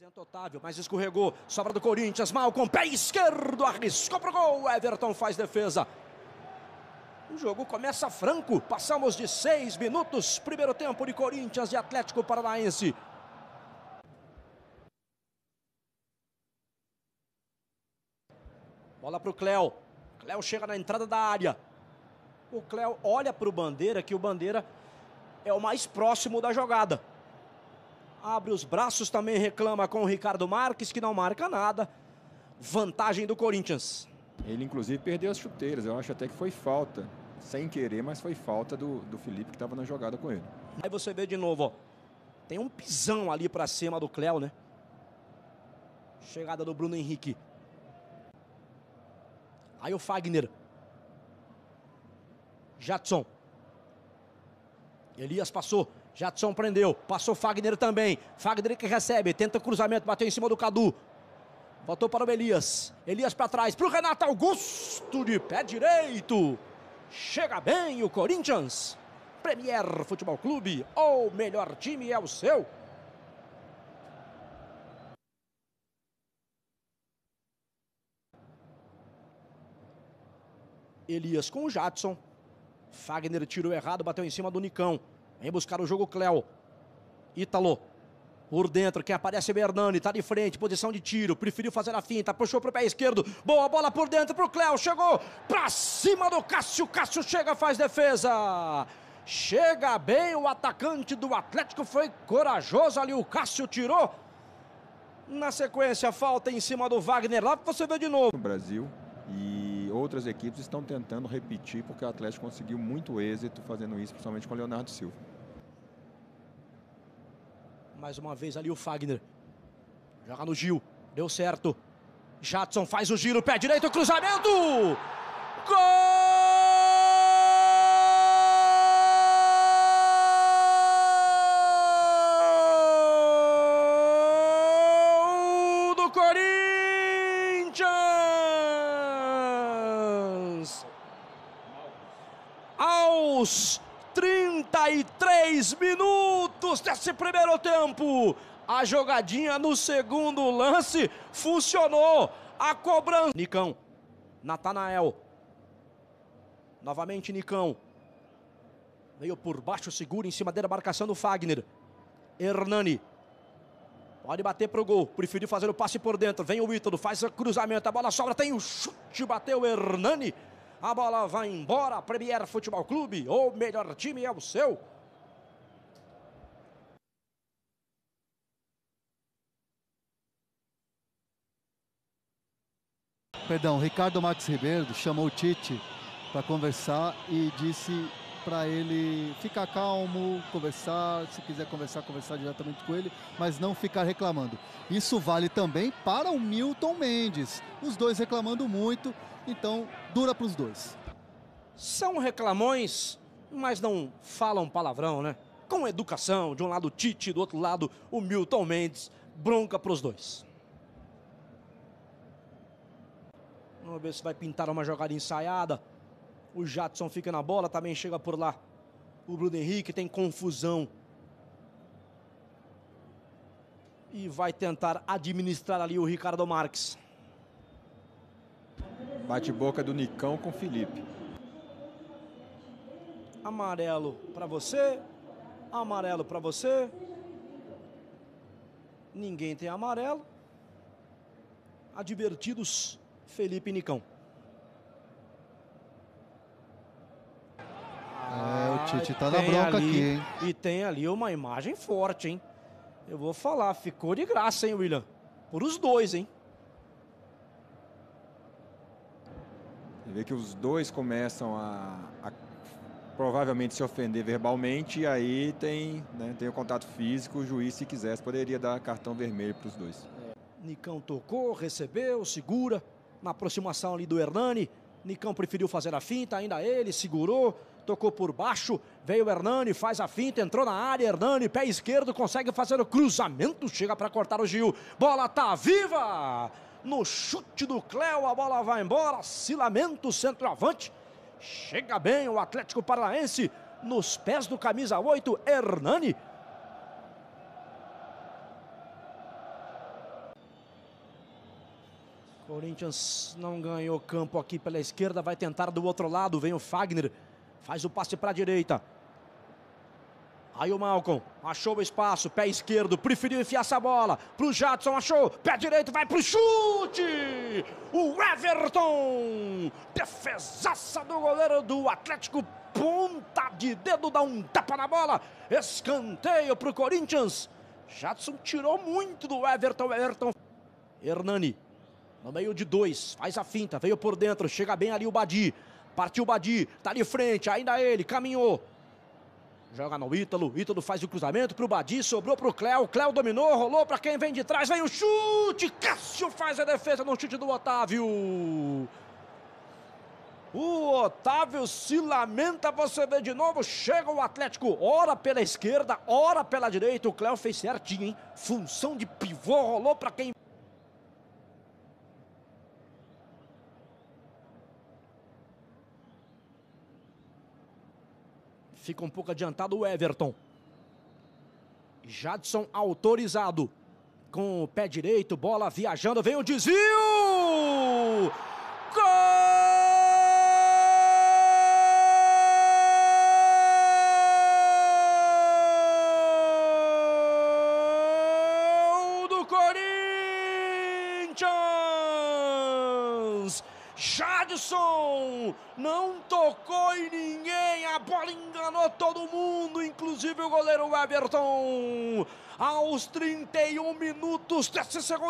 Apresenta Otávio, mas escorregou. Sobra do Corinthians. mal Malcom, pé esquerdo, arriscou pro gol. Everton faz defesa. O jogo começa franco. Passamos de seis minutos. Primeiro tempo de Corinthians e Atlético Paranaense. Bola pro Cléo. Cléo chega na entrada da área. O Cléo olha pro Bandeira, que o Bandeira é o mais próximo da jogada. Abre os braços, também reclama com o Ricardo Marques, que não marca nada. Vantagem do Corinthians. Ele, inclusive, perdeu as chuteiras. Eu acho até que foi falta. Sem querer, mas foi falta do, do Felipe, que estava na jogada com ele. Aí você vê de novo, ó. Tem um pisão ali para cima do Cléo, né? Chegada do Bruno Henrique. Aí o Fagner. Jadson. Elias passou. Jadson prendeu, passou Fagner também. Fagner que recebe, tenta o cruzamento, bateu em cima do Cadu. Voltou para o Elias. Elias para trás, para o Renato Augusto de pé direito. Chega bem o Corinthians. Premier Futebol Clube, ou melhor time é o seu. Elias com o Jadson. Fagner tirou errado, bateu em cima do Nicão. Vem buscar o jogo Cléo. Ítalo. Por dentro, quem aparece é Bernani, tá de frente, posição de tiro, preferiu fazer a finta, puxou pro pé esquerdo, boa bola por dentro pro Cléo, chegou pra cima do Cássio, Cássio chega, faz defesa. Chega bem o atacante do Atlético, foi corajoso ali, o Cássio tirou. Na sequência, falta em cima do Wagner, lá você vê de novo. Brasil, outras equipes estão tentando repetir, porque o Atlético conseguiu muito êxito fazendo isso, principalmente com o Leonardo Silva. Mais uma vez ali o Fagner. Joga no Gil. Deu certo. Jadson faz o giro, pé direito, cruzamento! Gol! aos 33 minutos desse primeiro tempo. A jogadinha no segundo lance funcionou. A cobrança. Nicão. Natanael. Novamente Nicão. Veio por baixo, seguro em cima dele a marcação do Fagner. Hernani. Pode bater pro gol. Preferiu fazer o passe por dentro. Vem o Ítalo, faz o cruzamento. A bola sobra, tem o chute. Bateu Hernani. A bola vai embora. Premier Futebol Clube, ou melhor time é o seu. Perdão, Ricardo Max Ribeiro chamou o Tite para conversar e disse para ele ficar calmo, conversar, se quiser conversar, conversar diretamente com ele, mas não ficar reclamando. Isso vale também para o Milton Mendes. Os dois reclamando muito, então dura para os dois. São reclamões, mas não falam palavrão, né? Com educação, de um lado o Tite, do outro lado o Milton Mendes. Bronca para os dois. Vamos ver se vai pintar uma jogada ensaiada. O Jadson fica na bola, também chega por lá. O Bruno Henrique tem confusão. E vai tentar administrar ali o Ricardo Marques. Bate-boca do Nicão com Felipe. Amarelo para você. Amarelo para você. Ninguém tem amarelo. Advertidos Felipe e Nicão. Tite tá na bronca ali, aqui, hein? E tem ali uma imagem forte, hein? Eu vou falar, ficou de graça, hein, William? Por os dois, hein? Você vê que os dois começam a, a provavelmente se ofender verbalmente e aí tem, né, tem o contato físico, o juiz, se quisesse, poderia dar cartão vermelho para os dois. Nicão tocou, recebeu, segura. Na aproximação ali do Hernani, Nicão preferiu fazer a finta, ainda ele segurou, tocou por baixo, veio o Hernani, faz a finta, entrou na área, Hernani, pé esquerdo, consegue fazer o cruzamento, chega para cortar o Gil, bola tá viva! No chute do Cléo, a bola vai embora, se lamenta o centroavante, chega bem o Atlético Paranaense, nos pés do camisa 8, Hernani. Corinthians não ganhou campo aqui pela esquerda, vai tentar do outro lado, vem o Fagner. Faz o passe para a direita. Aí o Malcom achou o espaço, pé esquerdo, preferiu enfiar essa bola. Pro Jadson, achou, pé direito, vai pro chute! O Everton! Defesaça do goleiro do Atlético, ponta de dedo, dá um tapa na bola. Escanteio pro Corinthians. Jadson tirou muito do Everton, Everton. Hernani, no meio de dois, faz a finta, veio por dentro, chega bem ali o Badi. Partiu o Badi, tá de frente, ainda ele, caminhou. Joga no Ítalo, Ítalo faz o cruzamento pro Badi, sobrou pro Cléo, Cléo dominou, rolou para quem vem de trás, vem o chute, Cássio faz a defesa no chute do Otávio. O Otávio se lamenta, você vê de novo, chega o Atlético, ora pela esquerda, ora pela direita, o Cléo fez certinho, hein? Função de pivô, rolou para quem Fica um pouco adiantado o Everton. Jadson autorizado. Com o pé direito, bola viajando, vem o desvio! Gol do Corinthians! Jadson não tocou em ninguém, a bola enganou todo mundo, inclusive o goleiro Everton. Aos 31 minutos desse segundo.